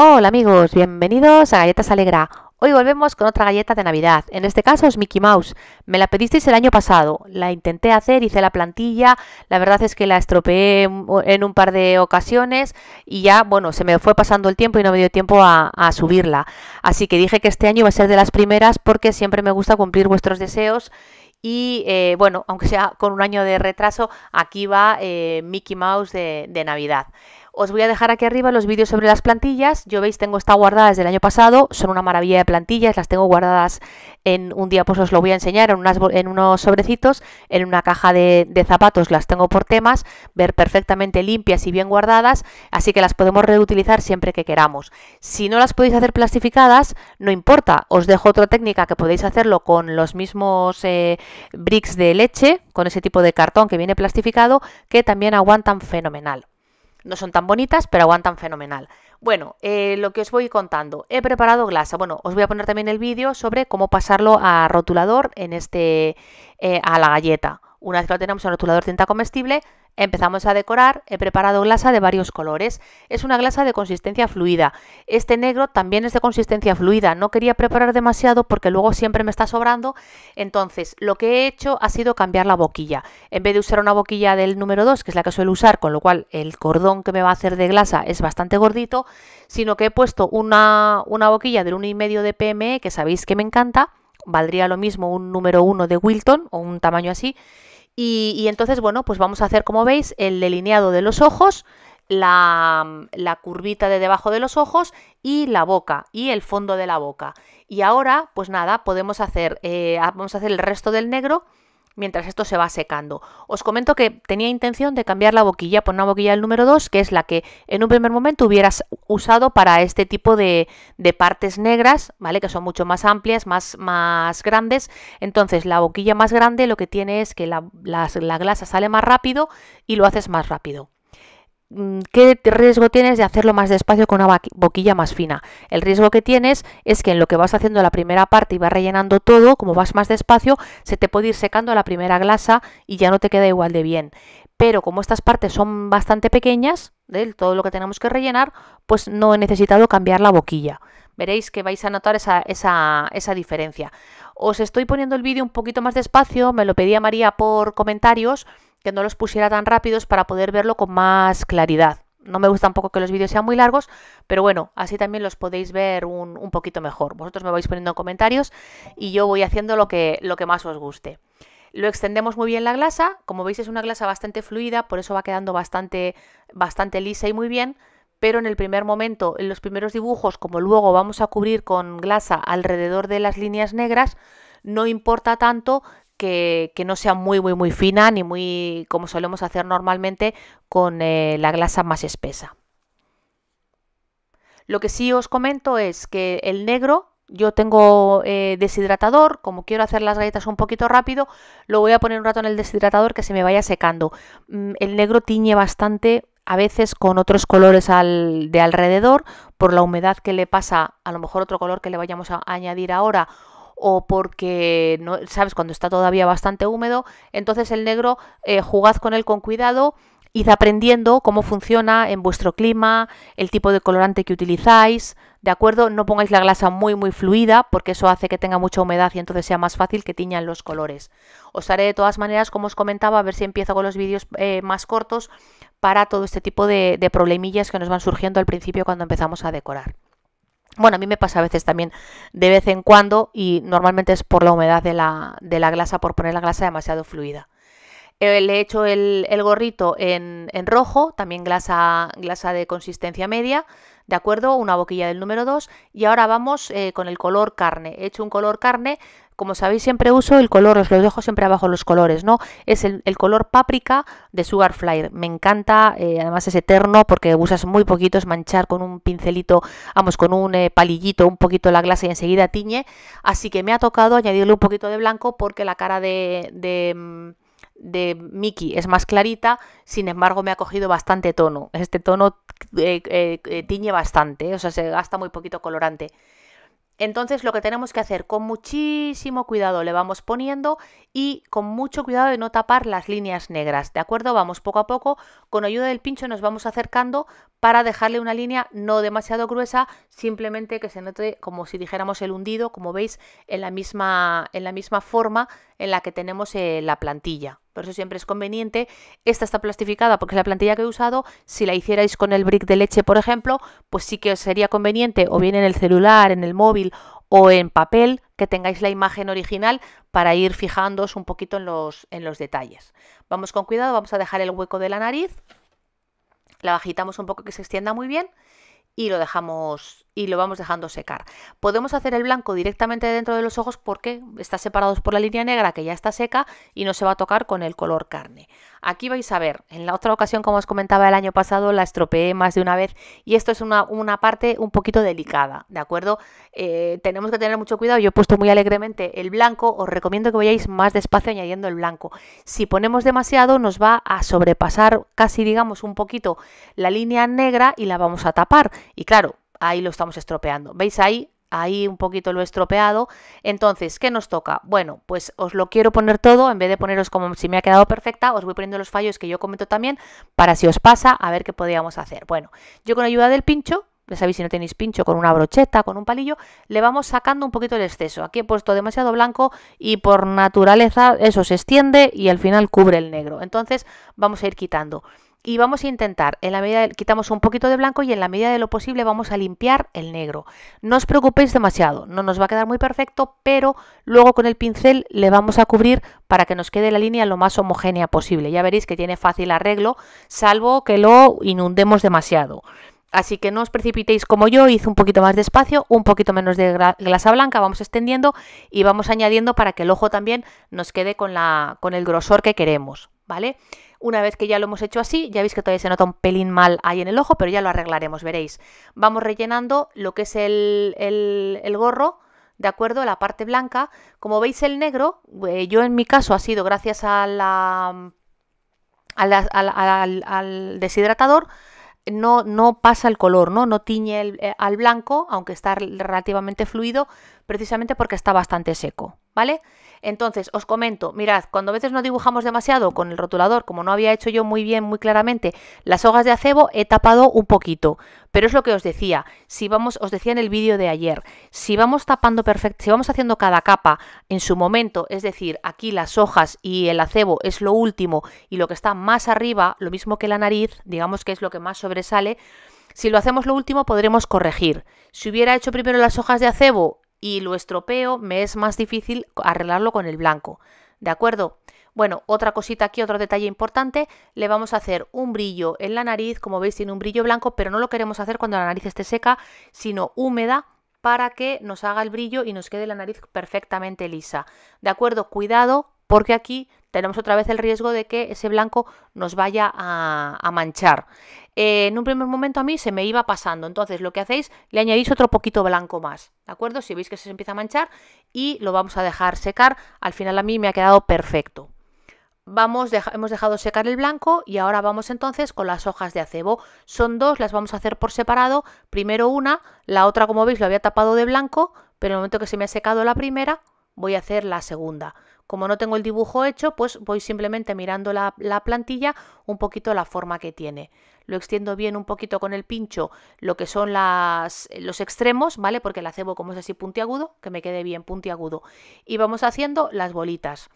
Hola amigos, bienvenidos a Galletas Alegra. Hoy volvemos con otra galleta de Navidad, en este caso es Mickey Mouse. Me la pedisteis el año pasado, la intenté hacer, hice la plantilla, la verdad es que la estropeé en un par de ocasiones y ya, bueno, se me fue pasando el tiempo y no me dio tiempo a, subirla. Así que dije que este año iba a ser de las primeras porque siempre me gusta cumplir vuestros deseos y eh, bueno, aunque sea con un año de retraso, aquí va eh, Mickey Mouse de Navidad. Os voy a dejar aquí arriba los vídeos sobre las plantillas. Yo veis, tengo esta guardada desde el año pasado. Son una maravilla de plantillas. Las tengo guardadas en un día, pues os lo voy a enseñar en, unos sobrecitos, en una caja de, zapatos. Las tengo por temas, ver perfectamente limpias y bien guardadas. Así que las podemos reutilizar siempre que queramos. Si no las podéis hacer plastificadas, no importa. Os dejo otra técnica que podéis hacerlo con los mismos eh, bricks de leche, con ese tipo de cartón que viene plastificado, que también aguantan fenomenal. No son tan bonitas, pero aguantan fenomenal. Bueno, eh, lo que os voy contando. He preparado glasa. Bueno, os voy a poner también el vídeo sobre cómo pasarlo a rotulador en este, eh, a la galleta. Una vez que lo tenemos en rotulador tinta comestible, empezamos a decorar. He preparado glasa de varios colores. Es una glasa de consistencia fluida. Este negro también es de consistencia fluida. No quería preparar demasiado porque luego siempre me está sobrando. Entonces, lo que he hecho ha sido cambiar la boquilla. En vez de usar una boquilla del número 2, que es la que suelo usar, con lo cual el cordón que me va a hacer de glasa es bastante gordito, sino que he puesto una, una boquilla del 1,5 de PME, que sabéis que me encanta, valdría lo mismo un número 1 de Wilton o un tamaño así. Y, entonces, bueno, pues vamos a hacer, como veis, el delineado de los ojos, la, curvita de debajo de los ojos y la boca y el fondo de la boca. Y ahora, pues nada, podemos hacer, eh, vamos a hacer el resto del negro mientras esto se va secando. Os comento que tenía intención de cambiar la boquilla por una boquilla del número 2, que es la que en un primer momento hubieras usado para este tipo de, de partes negras, ¿vale? Que son mucho más amplias, más, más grandes. Entonces la boquilla más grande lo que tiene es que la glasa sale más rápido y lo haces más rápido. Mm, ¿Qué riesgo tienes de hacerlo más despacio con una boquilla más fina? El riesgo que tienes es que en lo que vas haciendo la primera parte y vas rellenando todo, como vas más despacio, se te puede ir secando la primera glasa y ya no te queda igual de bien. Pero como estas partes son bastante pequeñas, ¿eh? todo lo que tenemos que rellenar, pues no he necesitado cambiar la boquilla. Veréis que vais a notar esa, esa, esa diferencia. Os estoy poniendo el vídeo un poquito más despacio, me lo pedía María por comentarios que no los pusiera tan rápidos para poder verlo con más claridad. No me gusta tampoco que los vídeos sean muy largos, pero bueno, así también los podéis ver un, poquito mejor. Vosotros me vais poniendo en comentarios y yo voy haciendo lo que, lo que más os guste. Lo extendemos muy bien la glasa, como veis es una glasa bastante fluida, por eso va quedando bastante, bastante lisa y muy bien, pero en el primer momento, en los primeros dibujos, como luego vamos a cubrir con glasa alrededor de las líneas negras, no importa tanto que, no sea muy, muy, muy fina ni muy como solemos hacer normalmente con eh, la glasa más espesa. Lo que sí os comento es que el negro yo tengo eh, deshidratador, como quiero hacer las galletas un poquito rápido, lo voy a poner un rato en el deshidratador que se me vaya secando. Mm, el negro tiñe bastante a veces con otros colores al, de alrededor, por la humedad que le pasa, a lo mejor otro color que le vayamos a añadir ahora o porque, no, ¿sabes? Cuando está todavía bastante húmedo, entonces el negro eh, jugad con él con cuidado, id aprendiendo cómo funciona en vuestro clima, el tipo de colorante que utilizáis, ¿de acuerdo? No pongáis la glasa muy muy fluida porque eso hace que tenga mucha humedad y entonces sea más fácil que tiñan los colores. Os haré de todas maneras, como os comentaba, a ver si empiezo con los vídeos eh, más cortos para todo este tipo de problemillas que nos van surgiendo al principio cuando empezamos a decorar. Bueno, a mí me pasa a veces también, de vez en cuando, y normalmente es por la humedad de la, glasa, por poner la glasa demasiado fluida. le he hecho el, gorrito en, rojo, también glasa, de consistencia media, ¿de acuerdo? Una boquilla del número 2. Y ahora vamos eh, con el color carne. He hecho un color carne como sabéis, siempre uso el color, os lo dejo siempre abajo los colores, ¿no? Es el, color páprica de Sugarfly. Me encanta, eh, además es eterno porque usas muy poquito, es manchar con un pincelito, vamos, con un eh, palillito un poquito la glasa y enseguida tiñe. Así que me ha tocado añadirle un poquito de blanco porque la cara de, de mm, Mickey es más clarita, sin embargo me ha cogido bastante tono. Este tono eh, tiñe bastante, o sea, se gasta muy poquito colorante. Entonces lo que tenemos que hacer con muchísimo cuidado le vamos poniendo y con mucho cuidado de no tapar las líneas negras, ¿de acuerdo? Vamos poco a poco, con ayuda del pincho nos vamos acercando para dejarle una línea no demasiado gruesa, simplemente que se note como si dijéramos el hundido, como veis, en la misma, en la misma forma en la que tenemos eh, la plantilla por eso siempre es conveniente. Esta está plastificada porque es la plantilla que he usado. Si la hicierais con el brick de leche, por ejemplo, pues sí que os sería conveniente o bien en el celular, en el móvil o en papel que tengáis la imagen original para ir fijándoos un poquito en los, en los detalles. Vamos con cuidado, vamos a dejar el hueco de la nariz, la bajitamos un poco que se extienda muy bien y lo dejamos y lo vamos dejando secar. Podemos hacer el blanco directamente dentro de los ojos porque está separados por la línea negra que ya está seca y no se va a tocar con el color carne. Aquí vais a ver, en la otra ocasión como os comentaba el año pasado la estropeé más de una vez y esto es una, parte un poquito delicada, ¿de acuerdo? Eh, tenemos que tener mucho cuidado, yo he puesto muy alegremente el blanco, os recomiendo que vayáis más despacio añadiendo el blanco. Si ponemos demasiado nos va a sobrepasar casi digamos un poquito la línea negra y la vamos a tapar y claro, ahí lo estamos estropeando. ¿Veis ahí? Ahí un poquito lo he estropeado. Entonces, ¿qué nos toca? Bueno, pues os lo quiero poner todo, en vez de poneros como si me ha quedado perfecta, os voy poniendo los fallos que yo cometo también para si os pasa, a ver qué podríamos hacer. Bueno, yo con ayuda del pincho ya sabéis si no tenéis pincho, con una brocheta, con un palillo, le vamos sacando un poquito el exceso. Aquí he puesto demasiado blanco y por naturaleza eso se extiende y al final cubre el negro. Entonces vamos a ir quitando y vamos a intentar, en la medida quitamos un poquito de blanco y en la medida de lo posible vamos a limpiar el negro. No os preocupéis demasiado, no nos va a quedar muy perfecto, pero luego con el pincel le vamos a cubrir para que nos quede la línea lo más homogénea posible. Ya veréis que tiene fácil arreglo, salvo que lo inundemos demasiado. Así que no os precipitéis como yo, hice un poquito más de espacio, un poquito menos de glasa blanca, vamos extendiendo y vamos añadiendo para que el ojo también nos quede con, la, con el grosor que queremos. ¿vale? Una vez que ya lo hemos hecho así, ya veis que todavía se nota un pelín mal ahí en el ojo, pero ya lo arreglaremos, veréis. Vamos rellenando lo que es el, gorro, ¿de acuerdo? La parte blanca. Como veis el negro, eh, yo en mi caso ha sido gracias a la, al, deshidratador, no, pasa el color, ¿no? tiñe eh, al blanco, aunque está relativamente fluido, precisamente porque está bastante seco, ¿vale? Entonces, os comento, mirad, cuando a veces no dibujamos demasiado con el rotulador, como no había hecho yo muy bien, muy claramente, las hojas de acebo he tapado un poquito, pero es lo que os decía, si vamos, os decía en el vídeo de ayer, si vamos tapando perfecto, si vamos haciendo cada capa en su momento, es decir, aquí las hojas y el acebo es lo último y lo que está más arriba, lo mismo que la nariz, digamos que es lo que más sobresale, si lo hacemos lo último podremos corregir. Si hubiera hecho primero las hojas de acebo y lo estropeo, me es más difícil arreglarlo con el blanco. ¿De acuerdo? Bueno, otra cosita aquí, otro detalle importante, le vamos a hacer un brillo en la nariz, como veis tiene un brillo blanco, pero no lo queremos hacer cuando la nariz esté seca, sino húmeda para que nos haga el brillo y nos quede la nariz perfectamente lisa. ¿De acuerdo? Cuidado porque aquí tenemos otra vez el riesgo de que ese blanco nos vaya a, manchar. Eh, en un primer momento a mí se me iba pasando, entonces lo que hacéis, le añadís otro poquito blanco más, ¿de acuerdo? Si veis que se empieza a manchar y lo vamos a dejar secar, al final a mí me ha quedado perfecto. Vamos, hemos dejado secar el blanco y ahora vamos entonces con las hojas de acebo. Son dos, las vamos a hacer por separado, primero una, la otra como veis lo había tapado de blanco, pero en el momento que se me ha secado la primera, voy a hacer la segunda. Como no tengo el dibujo hecho, pues voy simplemente mirando la, plantilla un poquito la forma que tiene. Lo extiendo bien un poquito con el pincho lo que son los extremos, ¿vale? Porque la cebo como es así puntiagudo, que me quede bien puntiagudo. Y vamos haciendo las bolitas.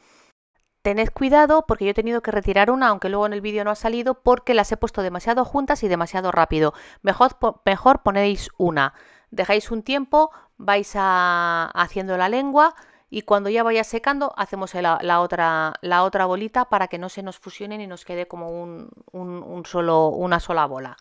Tened cuidado porque yo he tenido que retirar una, aunque luego en el vídeo no ha salido, porque las he puesto demasiado juntas y demasiado rápido. Mejor, mejor ponéis una. Dejáis un tiempo, vais a, haciendo la lengua, y cuando ya vaya secando hacemos la, otra, la otra bolita para que no se nos fusionen y nos quede como un, un, solo, una sola bola.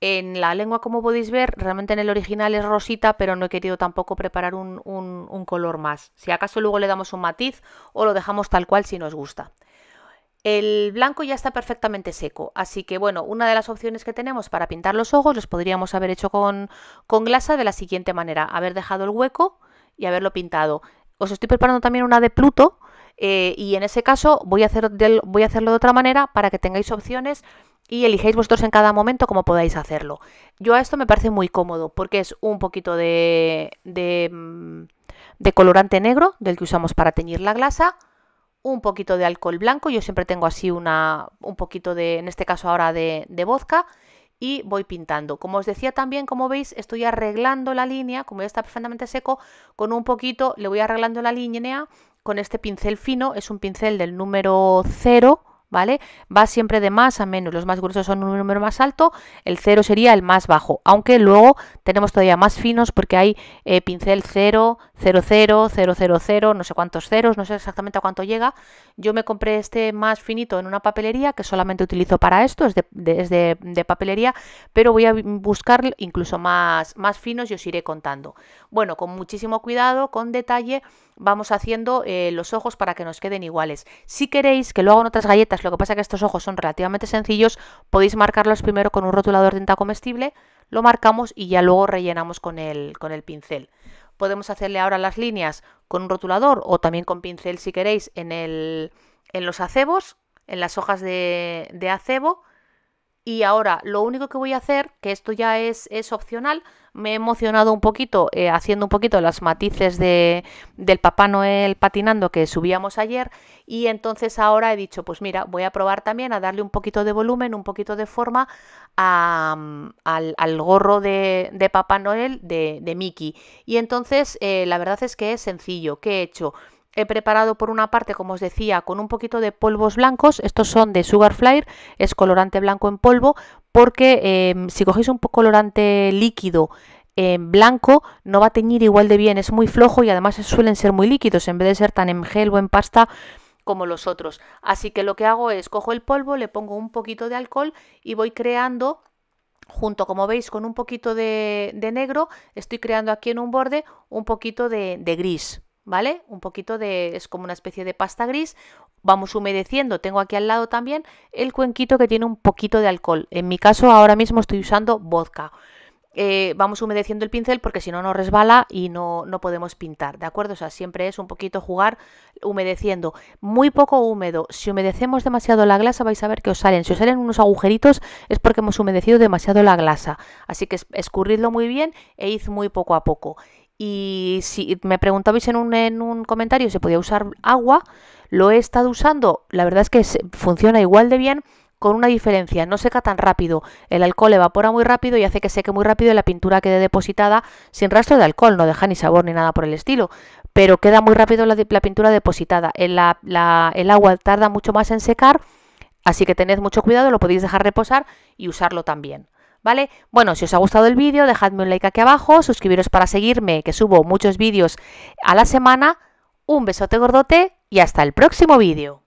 En la lengua, como podéis ver, realmente en el original es rosita, pero no he querido tampoco preparar un, un, un, color más. Si acaso luego le damos un matiz o lo dejamos tal cual si nos gusta. El blanco ya está perfectamente seco, así que bueno, una de las opciones que tenemos para pintar los ojos los podríamos haber hecho con, glasa de la siguiente manera, haber dejado el hueco y haberlo pintado. Os estoy preparando también una de Pluto eh, y en ese caso voy a, hacerlo de otra manera para que tengáis opciones y elijáis vosotros en cada momento cómo podáis hacerlo. Yo a esto me parece muy cómodo porque es un poquito de, de, mm, de colorante negro del que usamos para teñir la glasa, un poquito de alcohol blanco, yo siempre tengo así una, un poquito de, en este caso ahora de, de vodka, y voy pintando. Como os decía también, como veis, estoy arreglando la línea, como ya está perfectamente seco, con un poquito le voy arreglando la línea con este pincel fino, es un pincel del número 0, ¿vale? Va siempre de más a menos, los más gruesos son un número más alto, el 0 sería el más bajo, aunque luego tenemos todavía más finos porque hay eh, pincel 0, 0, 0, 0, 0, 0, no sé cuántos ceros, no sé exactamente a cuánto llega, yo me compré este más finito en una papelería que solamente utilizo para esto, es de, papelería, pero voy a buscar incluso más, más finos y os iré contando. Bueno, con muchísimo cuidado, con detalle, vamos haciendo eh, los ojos para que nos queden iguales. Si queréis que lo en otras galletas, lo que pasa es que estos ojos son relativamente sencillos, podéis marcarlos primero con un rotulador de tinta comestible, lo marcamos y ya luego rellenamos con el, con el pincel podemos hacerle ahora las líneas con un rotulador o también con pincel si queréis en, el, en los acebos, en las hojas de, acebo. Y ahora lo único que voy a hacer, que esto ya es, es opcional, me he emocionado un poquito eh, haciendo un poquito las matices de, del Papá Noel patinando que subíamos ayer y entonces ahora he dicho, pues mira, voy a probar también a darle un poquito de volumen, un poquito de forma mm, al, al, gorro de, de, Papá Noel de, de Mickey. Y entonces eh, la verdad es que es sencillo. ¿Qué he hecho? he preparado por una parte, como os decía, con un poquito de polvos blancos, estos son de flyer es colorante blanco en polvo, porque em, si cogéis un colorante líquido en blanco no va a teñir igual de bien, es muy flojo y además suelen ser muy líquidos en vez de ser tan en gel o en pasta como los otros. Así que lo que hago es cojo el polvo, le pongo un poquito de alcohol y voy creando junto, como veis, con un poquito de, negro, estoy creando aquí en un borde un poquito de, de gris. ¿Vale? Un poquito de. es como una especie de pasta gris, vamos humedeciendo. Tengo aquí al lado también el cuenquito que tiene un poquito de alcohol. En mi caso ahora mismo estoy usando vodka. Eh, vamos humedeciendo el pincel porque si no nos resbala y no, no, podemos pintar, ¿de acuerdo? O sea, siempre es un poquito jugar humedeciendo. Muy poco húmedo. Si humedecemos demasiado la glasa vais a ver que os salen. Si os salen unos agujeritos es porque hemos humedecido demasiado la glasa. Así que escurridlo muy bien e id muy poco a poco y si me preguntabais en un, en un comentario si podía usar agua, lo he estado usando. La verdad es que funciona igual de bien con una diferencia, no seca tan rápido, el alcohol evapora muy rápido y hace que seque muy rápido y la pintura quede depositada sin rastro de alcohol, no deja ni sabor ni nada por el estilo, pero queda muy rápido la, pintura depositada, el agua tarda mucho más en secar, así que tened mucho cuidado, lo podéis dejar reposar y usarlo también. ¿vale? Bueno, si os ha gustado el vídeo, dejadme un like aquí abajo, suscribiros para seguirme, que subo muchos vídeos a la semana. Un besote gordote y hasta el próximo vídeo.